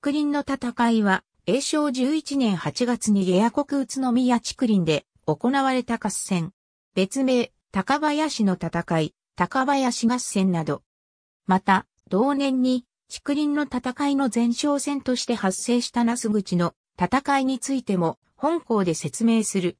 竹林の戦いは、永正11年8月に下野国宇都宮竹林で行われた合戦。別名、高林の戦い、高林合戦など。また、同年に、竹林の戦いの前哨戦として発生した那須口の戦いについても、本校で説明する。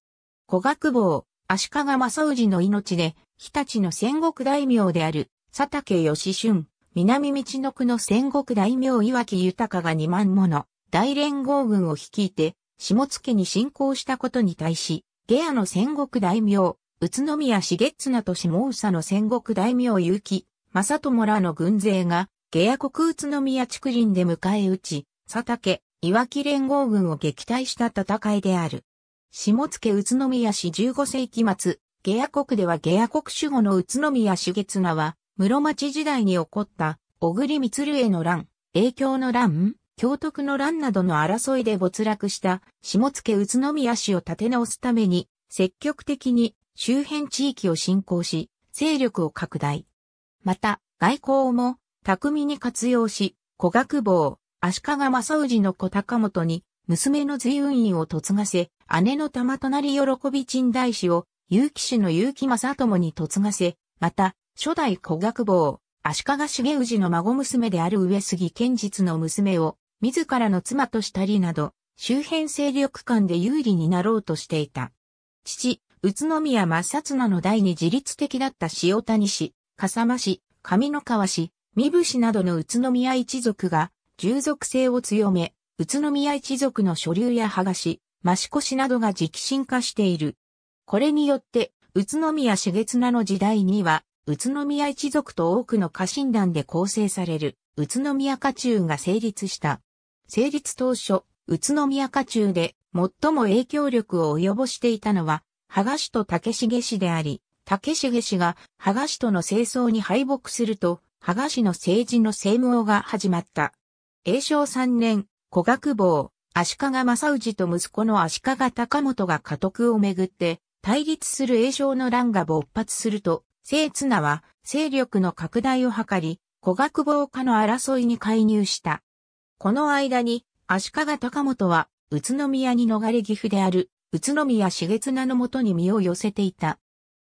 古学坊、足利正氏の命で、日立の戦国大名である、佐竹義春、南道の区の戦国大名岩木豊が2万もの大連合軍を率いて、下月に侵攻したことに対し、下野の戦国大名、宇都宮重綱と下佐の戦国大名結城、正友らの軍勢が、下野国宇都宮竹林で迎え撃ち、佐竹、岩木連合軍を撃退した戦いである。下野宇都宮市15世紀末、下野国では下野国守護の宇都宮重綱は、室町時代に起こった、小栗光への乱、影響の乱、京徳の乱などの争いで没落した下野宇都宮市を立て直すために、積極的に周辺地域を侵攻し、勢力を拡大。また、外交も巧みに活用し、古学坊、足利正氏の子高本に、娘の随雲院を嫁がせ、姉の玉となり喜び陳大師を、結城氏の結城正友に嫁がせ、また、初代古学坊、足利茂氏の孫娘である上杉賢実の娘を、自らの妻としたりなど、周辺勢力間で有利になろうとしていた。父、宇都宮正綱の代に自立的だった塩谷氏、笠間氏、上野川氏、三部氏などの宇都宮一族が、従属性を強め、宇都宮一族の所流や剥がし、益子氏などが直進化している。これによって、宇都宮重綱の時代には、宇都宮一族と多くの家臣団で構成される、宇都宮家中が成立した。成立当初、宇都宮家中で最も影響力を及ぼしていたのは、羽賀氏と竹重氏であり、竹重氏が羽賀氏との清掃に敗北すると、羽賀氏の政治の政務が始まった。永正3年、古学坊、足利正氏と息子の足利高本が家督をめぐって、対立する永正の乱が勃発すると、聖綱は勢力の拡大を図り、古学防火の争いに介入した。この間に、足利高本は、宇都宮に逃れ岐阜である、宇都宮茂綱のもとに身を寄せていた。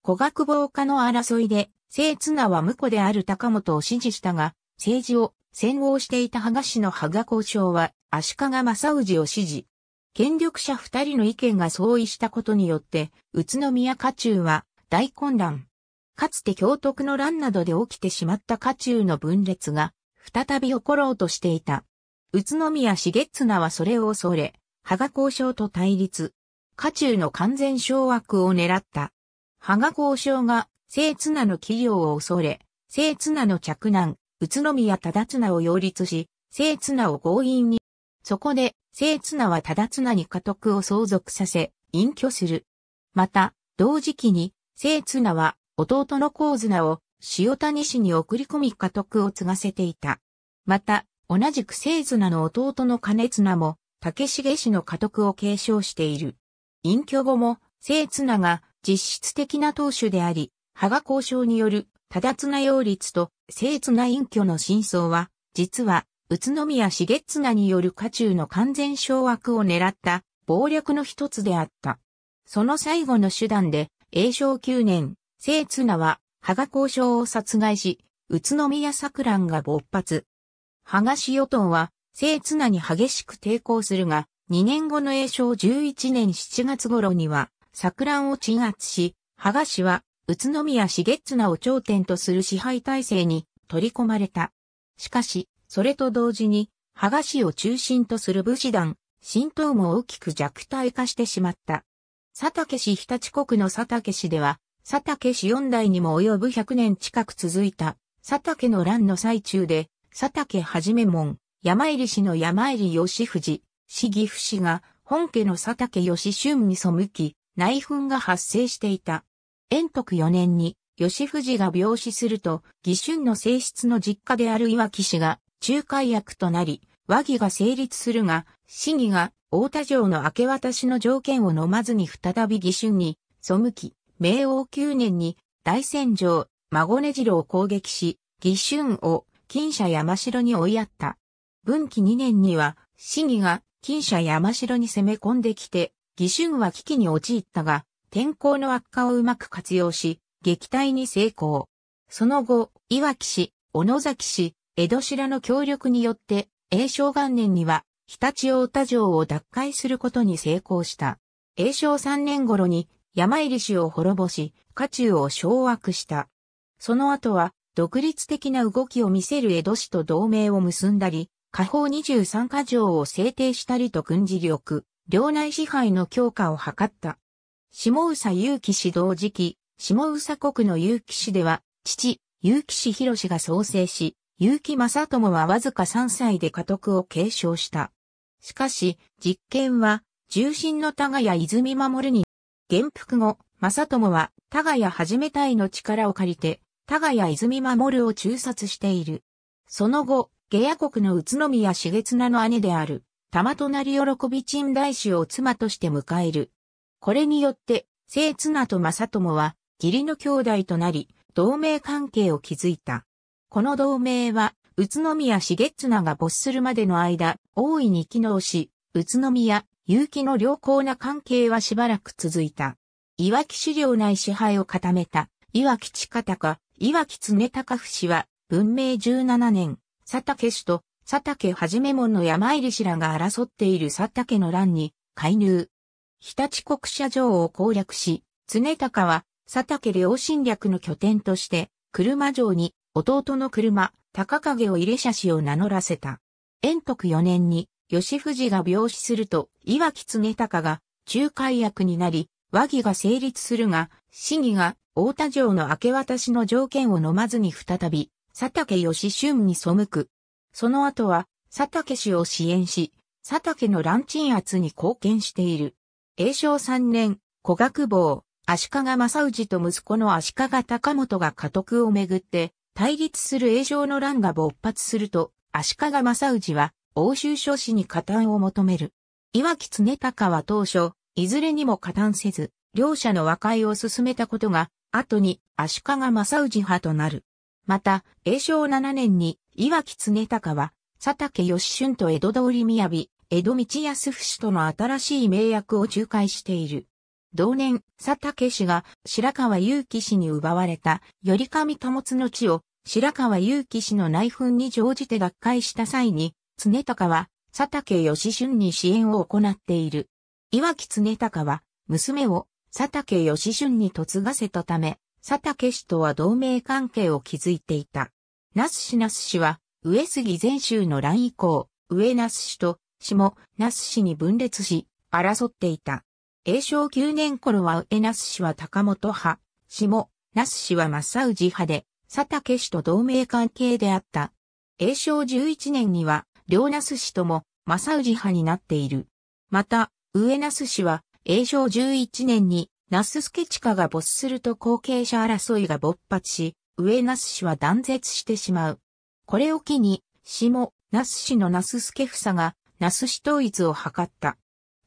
古学防火の争いで、聖綱は婿である高本を支持したが、政治を専攻していた羽賀氏の羽賀交渉は、足利正氏を支持。権力者二人の意見が相違したことによって、宇都宮家中は大混乱。かつて京徳の乱などで起きてしまった家中の分裂が、再び起ころうとしていた。宇都宮重綱はそれを恐れ、羽賀交渉と対立。家中の完全掌握を狙った。羽賀交渉が、聖綱の企業を恐れ、聖綱の嫡男、宇都宮忠綱を擁立し、聖綱を強引に。そこで、聖綱は忠綱に家督を相続させ、隠居する。また、同時期に、聖綱は弟の高綱を塩谷氏に送り込み家督を継がせていた。また、同じく清綱の弟の金綱も、竹重氏の家督を継承している。隠居後も、清綱が実質的な当主であり、羽賀交渉による忠綱擁立と清綱隠居の真相は、実は、宇都宮重綱による家中の完全掌握を狙った謀略の一つであった。その最後の手段で、永正九年、聖綱は、羽賀交渉を殺害し、宇都宮作乱が勃発。羽賀氏与党は、聖綱に激しく抵抗するが、2年後の永翔11年7月頃には、作乱を鎮圧し、羽賀氏は、宇都宮茂綱を頂点とする支配体制に取り込まれた。しかし、それと同時に、羽賀氏を中心とする武士団、神道も大きく弱体化してしまった。佐竹氏日立国の佐竹氏では、佐竹氏四代にも及ぶ百年近く続いた、佐竹の乱の最中で、佐竹はじめ門、山入氏の山入義藤、市岐阜氏が、本家の佐竹義春に背き、内紛が発生していた。延徳四年に、義藤が病死すると、義春の性質の実家である岩木氏が、仲介役となり、和議が成立するが、市議が、大田城の明け渡しの条件を飲まずに再び義春に、背き、明王九年に大戦場、孫根郎を攻撃し、義春を金社山城に追いやった。文紀二年には、市議が金社山城に攻め込んできて、義春は危機に陥ったが、天候の悪化をうまく活用し、撃退に成功。その後、いわき市、小野崎市、江戸白の協力によって、永正元年には、日立大田城を奪回することに成功した。永正三年頃に、山入氏を滅ぼし、家中を掌握した。その後は、独立的な動きを見せる江戸氏と同盟を結んだり、下方23箇条を制定したりと軍事力、領内支配の強化を図った。下佐祐樹氏同時期、下佐国の祐樹氏では、父、結城氏博士が創生し、結城正友はわずか3歳で家督を継承した。しかし、実験は、重心の田賀や泉守に元服後、正友は、田賀谷はじめ隊の力を借りて、田賀谷泉守を中殺している。その後、下野国の宇都宮重綱の姉である、玉となり喜び陳大師を妻として迎える。これによって、聖綱と正友は、義理の兄弟となり、同盟関係を築いた。この同盟は、宇都宮重綱が没するまでの間、大いに機能し、宇都宮、結城の良好な関係はしばらく続いた。岩木資料内支配を固めた、岩木近高、岩木常高氏は、文明17年、佐竹氏と佐竹はじめ門の山入り氏らが争っている佐竹の乱に介入。日立国社城を攻略し、常高は佐竹両侵略の拠点として、車城に弟の車、高影を入れ車氏を名乗らせた。延徳4年に吉藤が病死すると、岩木常隆が仲介役になり、和議が成立するが、市議が大田城の明け渡しの条件を飲まずに再び、佐竹義春に背く。その後は、佐竹氏を支援し、佐竹の乱鎮圧に貢献している。永正三年、古学坊、足利正氏と息子の足利高本が家督をめぐって、対立する永正の乱が勃発すると、足利正氏は欧州諸氏に加担を求める。岩木常隆は当初、いずれにも加担せず、両者の和解を進めたことが、後に足利正氏派となる。また、永正7年に岩木常隆は、佐竹義春と江戸通り雅、江戸道康節との新しい名約を仲介している。同年、佐竹氏が白川祐樹氏に奪われた、り上保の地を白川祐樹氏の内紛に乗じて奪回した際に、常高は、佐竹義春に支援を行っている。岩木常高は、娘を佐竹義春に嫁がせたため、佐竹氏とは同盟関係を築いていた。那須氏那須氏は、上杉全州の乱以降、上那須氏と下那須氏に分裂し、争っていた。永正九年頃は上那須氏は高本派、下那須氏は正氏派で、佐竹氏と同盟関係であった。永正十一年には両那須氏とも、正氏派になっている。また、上那須氏は、永正11年に、那須助下が没すると後継者争いが勃発し、上那須氏は断絶してしまう。これを機に、下、那須氏の那須助房が、那須氏統一を図った。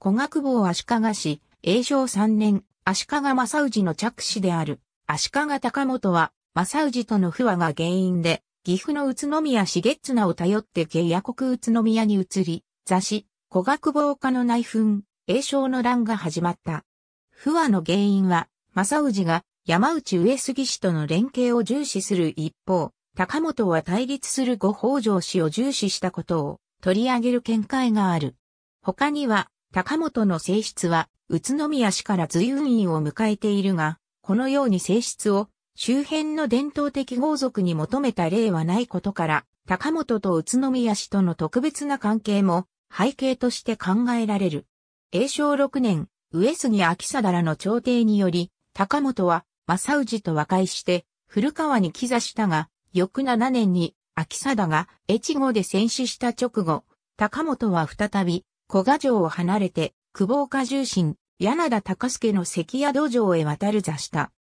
古学坊足利氏、永正3年、足利正氏の着氏である、足利高本は、正氏との不和が原因で、岐阜の宇都宮重綱を頼って下野国宇都宮に移り、座し、古学防火の内紛、栄称の乱が始まった。不和の原因は、正氏が山内上杉氏との連携を重視する一方、高本は対立する後北条氏を重視したことを取り上げる見解がある。他には、高本の性質は、宇都宮氏から随運院を迎えているが、このように性質を周辺の伝統的豪族に求めた例はないことから、高本と宇都宮氏との特別な関係も背景として考えられる。永正6年、上杉秋貞の朝廷により、高本は正氏と和解して古川に帰座したが、翌7年に秋貞が越後で戦死した直後、高本は再び古賀城を離れて、久保岡重臣、柳田隆助の関屋土城へ渡る座した。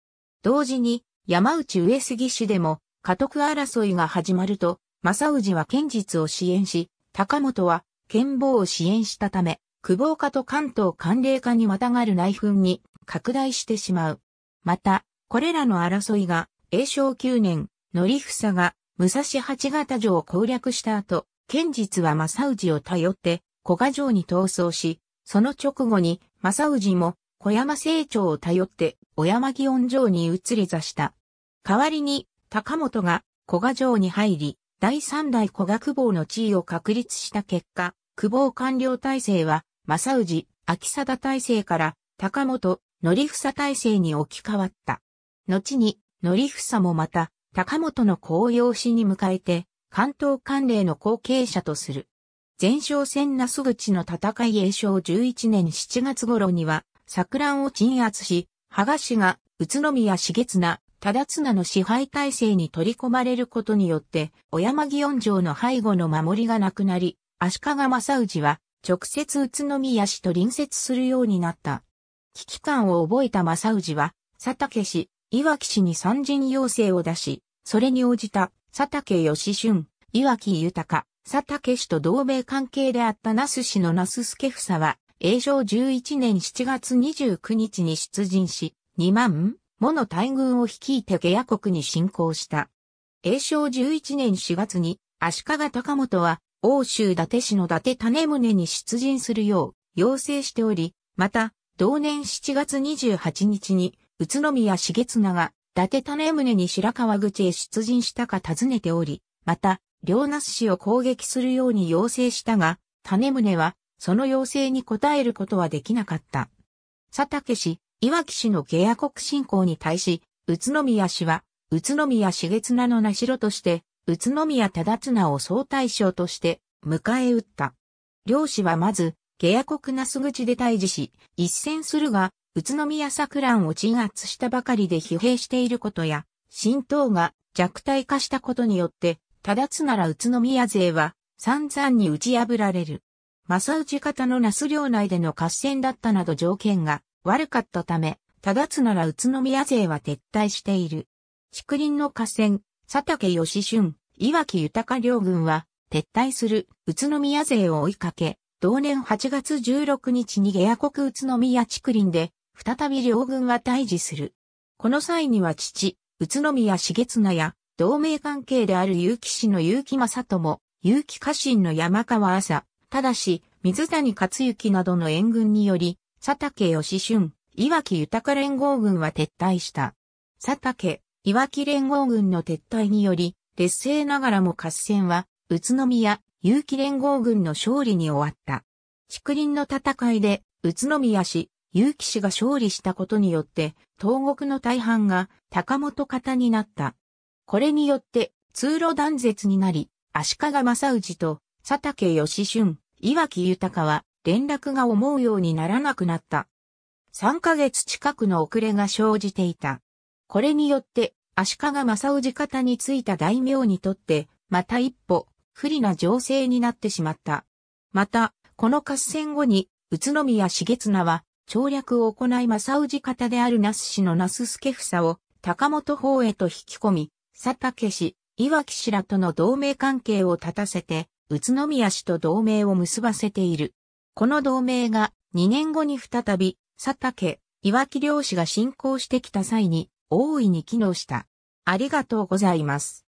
同時に、山内上杉氏でも家督争いが始まると、正氏は剣術を支援し、高本は剣謀を支援したため、久保家と関東関連家にまたがる内紛に拡大してしまう。また、これらの争いが、永正9年、則房が武蔵八方城を攻略した後、剣術は正氏を頼って古賀城に逃走し、その直後に正氏も小山成長を頼って小山祇園城に移り座した。代わりに、高本が古賀城に入り、第三代古賀久保の地位を確立した結果、久保官僚体制は、正氏、秋貞体制から、高本、則房体制に置き換わった。後に、則房もまた、高本の公用紙に迎えて、関東官令の後継者とする。前哨戦那須口の戦い栄翔11年7月頃には、錯乱を鎮圧し、羽賀氏が宇都宮重綱、忠綱の支配体制に取り込まれることによって、小山祇園城の背後の守りがなくなり、足利正氏は直接宇都宮市と隣接するようになった。危機感を覚えた正氏は、佐竹氏、岩木氏に参陣要請を出し、それに応じた佐竹義春、岩木豊、佐竹氏と同盟関係であった那須氏の那須助房は、永正11年7月29日に出陣し、2万モノ大軍を率いて下野国に侵攻した。永正11年4月に足利高本は欧州伊達市の伊達種宗に出陣するよう要請しており、また同年7月28日に宇都宮重綱が伊達種宗に白川口へ出陣したか尋ねており、また、両那須市を攻撃するように要請したが、種宗は、その要請に応えることはできなかった。佐竹氏、いわき市の下野国侵攻に対し、宇都宮氏は、宇都宮茂綱の名城として、宇都宮忠綱を総大将として、迎え撃った。両氏はまず、下野国那須口で退治し、一戦するが、宇都宮作乱を鎮圧したばかりで疲弊していることや、新党が弱体化したことによって、忠綱ら宇都宮勢は散々に打ち破られる。正内方の那須領内での合戦だったなど条件が悪かったため、忠綱ら宇都宮勢は撤退している。竹林の河川、佐竹義春、岩木豊両軍は、撤退する宇都宮勢を追いかけ、同年8月16日に下野国宇都宮竹林で、再び両軍は対峙する。この際には父、宇都宮重綱や、同盟関係である結城氏の結城正も、結城家臣の山川朝、ただし、水谷勝幸などの援軍により、佐竹義春、岩木豊連合軍は撤退した。佐竹、岩木連合軍の撤退により、劣勢ながらも合戦は、宇都宮、結城連合軍の勝利に終わった。竹林の戦いで、宇都宮市、結城市が勝利したことによって、東国の大半が高本方になった。これによって、通路断絶になり、足利正氏と佐竹義春、岩木豊は連絡が思うようにならなくなった。3ヶ月近くの遅れが生じていた。これによって、足利正氏方についた大名にとって、また一歩、不利な情勢になってしまった。また、この合戦後に、宇都宮重綱は、調略を行い正氏方である那須氏の那須助房を、高本方へと引き込み、佐竹氏、岩木氏らとの同盟関係を立たせて、宇都宮氏と同盟を結ばせている。この同盟が2年後に再び、佐竹、岩木漁師が進行してきた際に大いに機能した。ありがとうございます。